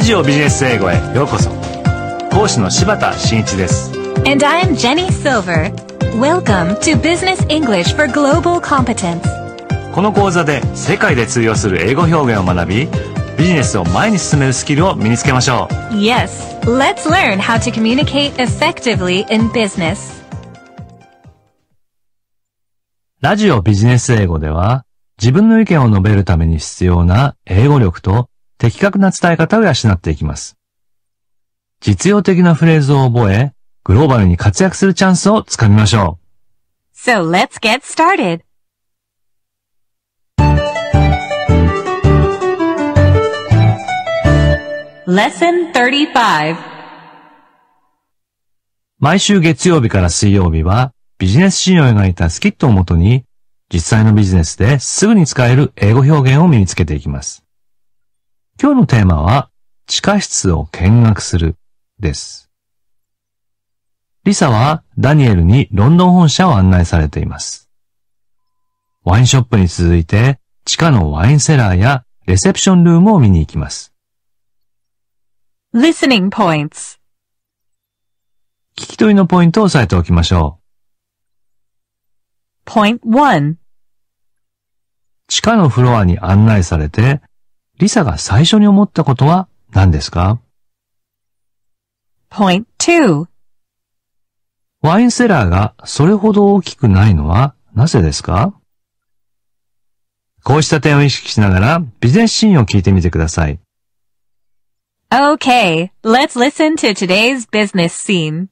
ラジオビジネス英語へようこそ講師の柴田真一です And I am Jenny Silver Welcome to Business English for Global Competence この講座で世界で通用する英語表現を学びビジネスを前に進めるスキルを身につけましょう Yes, let's learn how to communicate effectively in business ラジオビジネス英語では自分の意見を述べるために必要な英語力と的確な伝え方を養っていきます。実用的なフレーズを覚え、グローバルに活躍するチャンスをつかみましょう。So let's get started! 毎週月曜日から水曜日はビジネスシーンを描いたスキットをもとに実際のビジネスですぐに使える英語表現を身につけていきます。今日のテーマは、地下室を見学する、です。リサはダニエルにロンドン本社を案内されています。ワインショップに続いて、地下のワインセラーやレセプションルームを見に行きます。Listening Points 聞き取りのポイントを押さえておきましょう。Point 1地下のフロアに案内されて、リサが最初に思ったことは何ですか ?Point 2ワインセラーがそれほど大きくないのはなぜですかこうした点を意識しながらビジネスシーンを聞いてみてください。Okay, let's listen to today's business scene.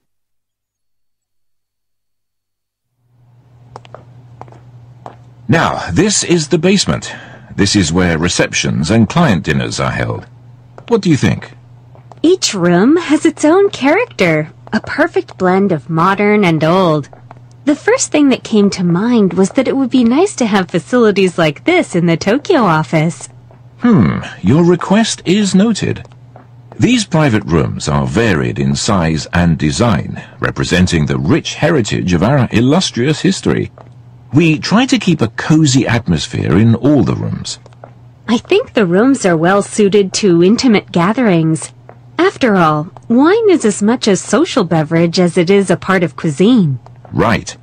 Now, this is the basement. This is where receptions and client dinners are held. What do you think? Each room has its own character, a perfect blend of modern and old. The first thing that came to mind was that it would be nice to have facilities like this in the Tokyo office. Hmm, your request is noted. These private rooms are varied in size and design, representing the rich heritage of our illustrious history. We try to keep a cozy atmosphere in all the rooms. I think the rooms are well suited to intimate gatherings. After all, wine is as much a social beverage as it is a part of cuisine. Right.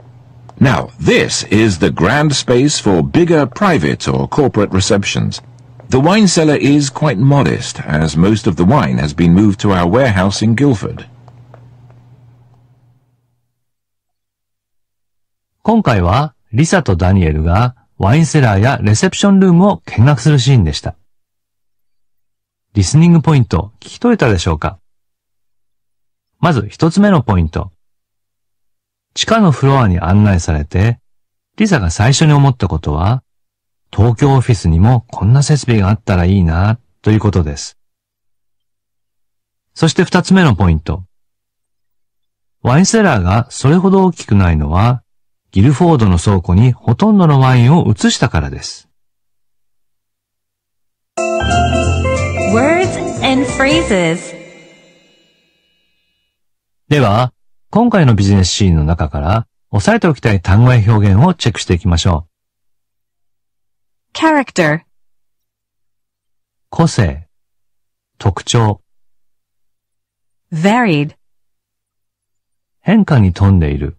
Now, this is the grand space for bigger private or corporate receptions. The wine cellar is quite modest, as most of the wine has been moved to our warehouse in Guildford. 今回はリサとダニエルがワインセラーやレセプションルームを見学するシーンでした。リスニングポイント、聞き取れたでしょうかまず一つ目のポイント。地下のフロアに案内されて、リサが最初に思ったことは、東京オフィスにもこんな設備があったらいいな、ということです。そして二つ目のポイント。ワインセラーがそれほど大きくないのは、ギルフォードの倉庫にほとんどのワインを移したからです。では、今回のビジネスシーンの中から、押さえておきたい単語や表現をチェックしていきましょう。character 個性、特徴 varied 変化に富んでいる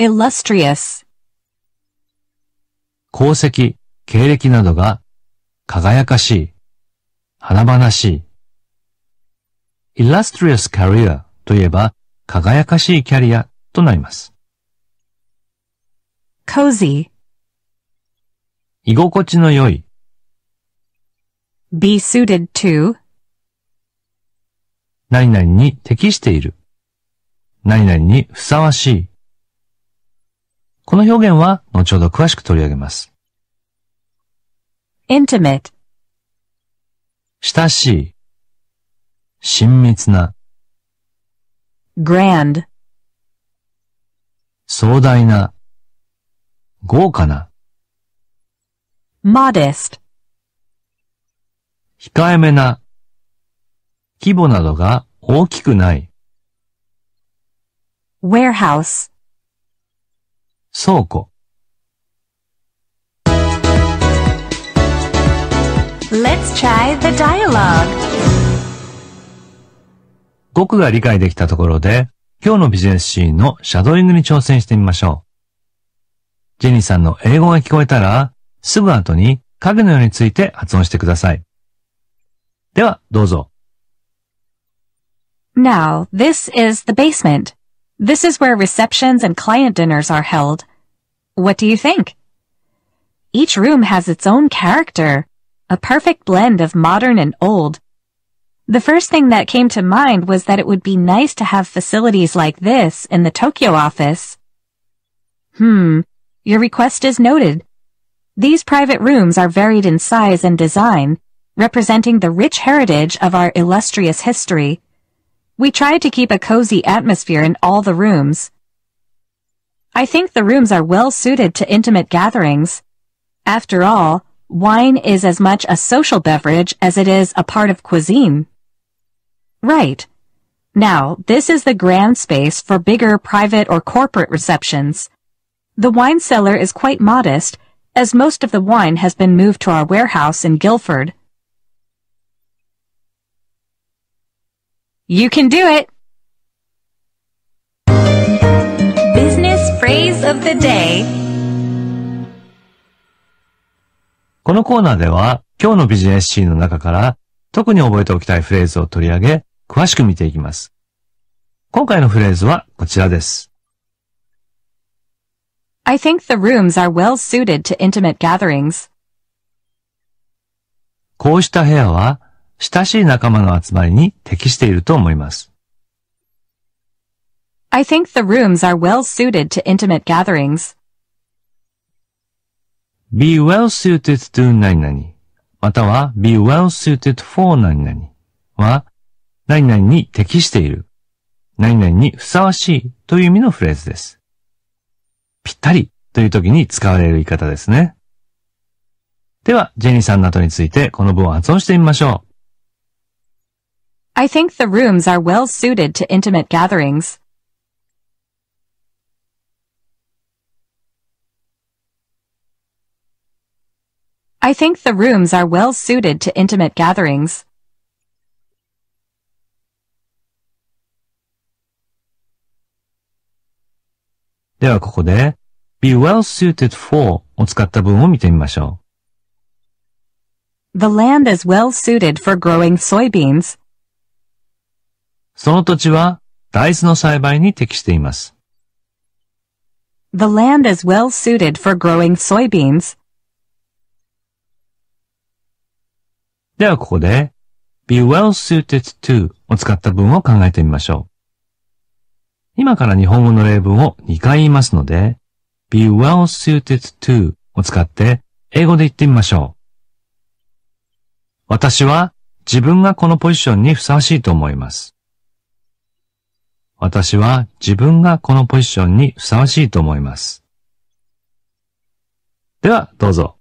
illustrious 功績、経歴などが輝かしい、華々しい。illustrious career といえば輝かしいキャリアとなります。cozy 居心地の良い be suited to 何々に適している。何々にふさわしい。この表現は後ほど詳しく取り上げます。intimate 親しい、親密な grand 壮大な、豪華な modest 控えめな、規模などが大きくない warehouse 倉庫。Let's try the dialogue. 僕が理解できたところで、今日のビジネスシーンのシャドーイングに挑戦してみましょう。ジェニーさんの英語が聞こえたら、すぐ後に影のようについて発音してください。では、どうぞ。Now, this is the basement. This is where receptions and client dinners are held. What do you think? Each room has its own character, a perfect blend of modern and old. The first thing that came to mind was that it would be nice to have facilities like this in the Tokyo office. Hmm, your request is noted. These private rooms are varied in size and design, representing the rich heritage of our illustrious history. We tried to keep a cozy atmosphere in all the rooms, I think the rooms are well suited to intimate gatherings. After all, wine is as much a social beverage as it is a part of cuisine. Right. Now, this is the grand space for bigger private or corporate receptions. The wine cellar is quite modest, as most of the wine has been moved to our warehouse in Guilford. You can do it! phrase of the day このコーナーでは今日のビジネスシーンの中から特に覚えておきたいフレーズを取り上げ詳しく見ていきます。今回のフレーズはこちらです。I think the rooms are well suited to intimate gatherings. こうした部屋は親しい仲間の集まりに適していると思います。I think the rooms are well suited to intimate gatherings. be well suited to 何々または be well suited for 何々は何々に適している何々にふさわしいという意味のフレーズです。ぴったりという時に使われる言い方ですね。では、ジェニーさんなどについてこの文を発音してみましょう。I think the rooms are well suited to intimate gatherings. I think the rooms are well suited to intimate gatherings. be well suited for を使った文を見てみましょう。The land is well suited for growing soybeans. その土地は大豆の栽培に適しています。The land is well suited for growing soybeans. ではここで、be well suited to を使った文を考えてみましょう。今から日本語の例文を2回言いますので、be well suited to を使って英語で言ってみましょう。私は自分がこのポジションにふさわしいと思います。私は自分がこのポジションにふさわしいと思います。では、どうぞ。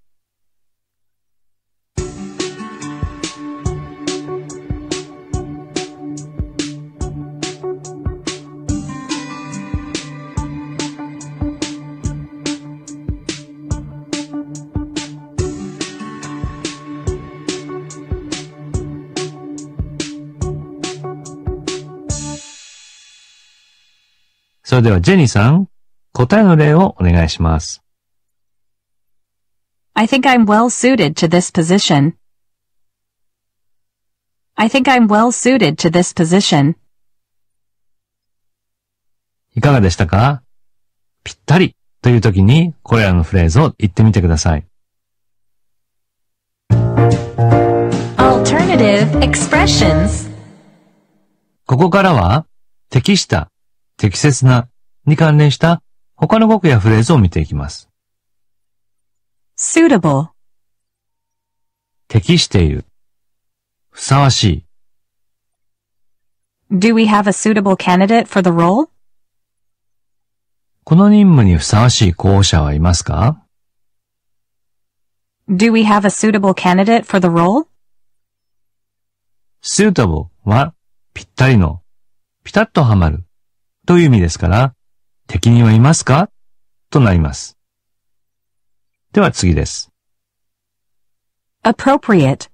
それではジェニーさん、答えの例をお願いします。I think I'm well suited to this position. I think I'm well suited to this position. いかがでしたかぴったりという時にこれらのフレーズを言ってみてください。ここからは適した適切なに関連した他の語句やフレーズを見ていきます。suitable 適している。ふさわしい。Do we have a suitable candidate for the role? この任務にふさわしい候補者はいますか Do we have a suitable candidate for the role? suitable はぴったりの、ぴたっとはまるという意味ですから、敵人はいますかとなります。では次です。appropriate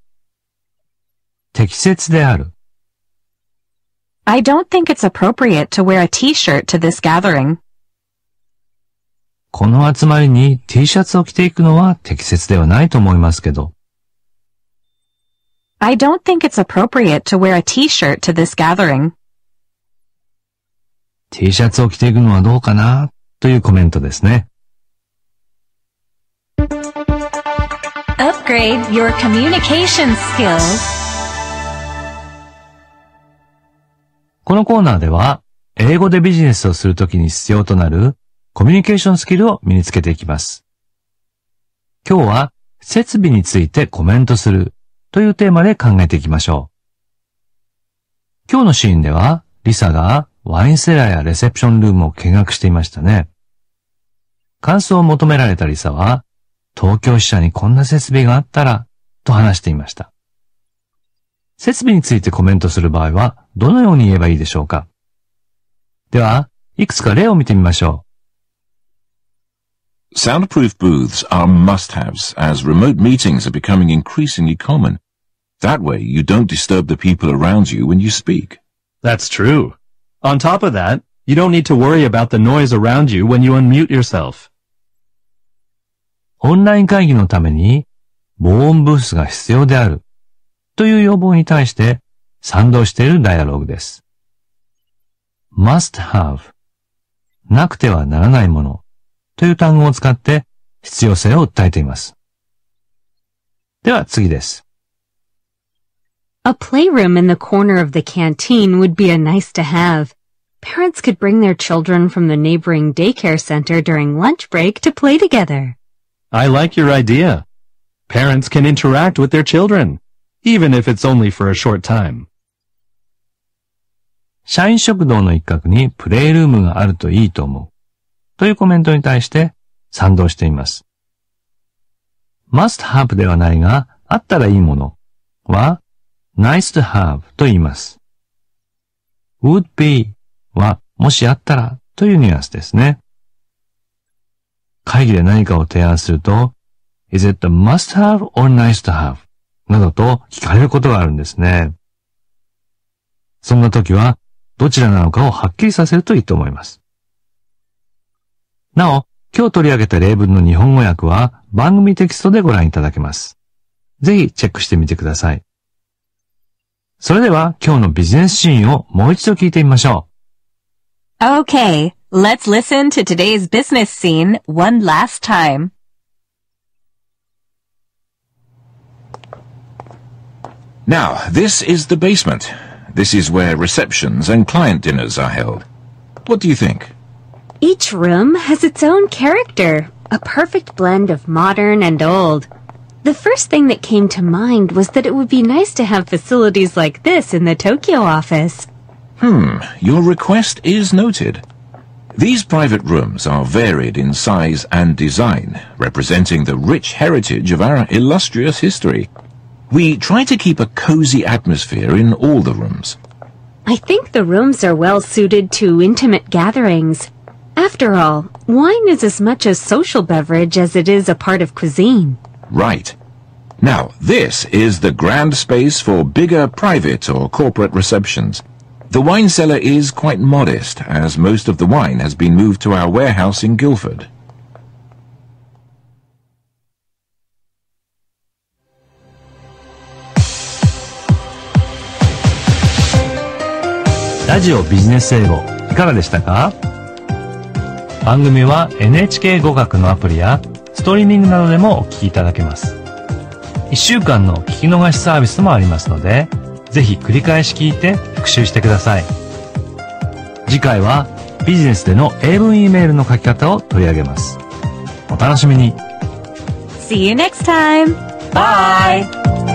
適切である。I don't think it's appropriate to wear a t-shirt to this gathering. この集まりに T シャツを着ていくのは適切ではないと思いますけど。I don't think it's appropriate to wear a t-shirt to this gathering. T シャツを着ていくのはどうかなというコメントですね。Upgrade your communication skills. このコーナーでは、英語でビジネスをするときに必要となるコミュニケーションスキルを身につけていきます。今日は設備についてコメントするというテーマで考えていきましょう。今日のシーンでは、リサがワインセラーやレセプションルームを見学していましたね。感想を求められたリサは、東京支社にこんな設備があったら、と話していました。設備についてコメントする場合は、どのように言えばいいでしょうかでは、いくつか例を見てみましょう。Soundproof booths are must-haves as remote meetings are becoming increasingly common. That way you don't disturb the people around you when you speak. That's true. On top of that, you don't need to worry about the noise around you when you unmute yourself. オンライン会議のために防音ブースが必要であるという要望に対して賛同しているダイアログです。must have なくてはならないものという単語を使って必要性を訴えています。では次です。A playroom in the corner of the canteen would be a nice to have. parents could bring their children from the neighboring daycare center during lunch break to play together. I like your idea. Parents can interact with their children, even if it's only for a short time. 社員食堂の一角にプレイルームがあるといいと思う。というコメントに対して賛同しています。must have ではないが、あったらいいものは nice to have と言います。would be は、もしあったらというニュアンスですね。会議で何かを提案すると、is it a must have or nice to have? などと聞かれることがあるんですね。そんな時は、どちらなのかをはっきりさせるといいと思います。なお、今日取り上げた例文の日本語訳は番組テキストでご覧いただけます。ぜひチェックしてみてください。それでは今日のビジネスシーンをもう一度聞いてみましょう。Okay, let's listen to today's business scene one last time. Now, this is the basement. This is where receptions and client dinners are held. What do you think? Each room has its own character, a perfect blend of modern and old. The first thing that came to mind was that it would be nice to have facilities like this in the Tokyo office. Hmm, your request is noted. These private rooms are varied in size and design, representing the rich heritage of our illustrious history. We try to keep a cozy atmosphere in all the rooms. I think the rooms are well suited to intimate gatherings. After all, wine is as much a social beverage as it is a part of cuisine. Right. Now, this is the grand space for bigger private or corporate receptions. The wine cellar is quite modest, as most of the wine has been moved to our warehouse in Guildford. ラジオビジネス英語いかがでしたか番組は NHK 語学のアプリやストリーミングなどでもお聞きいただけます。1週間の聞き逃しサービスもありますので、ぜひ繰り返し聞いて習してください。次回はビジネスでの英文 E メールの書き方を取り上げます。お楽しみに。See you next time. Bye.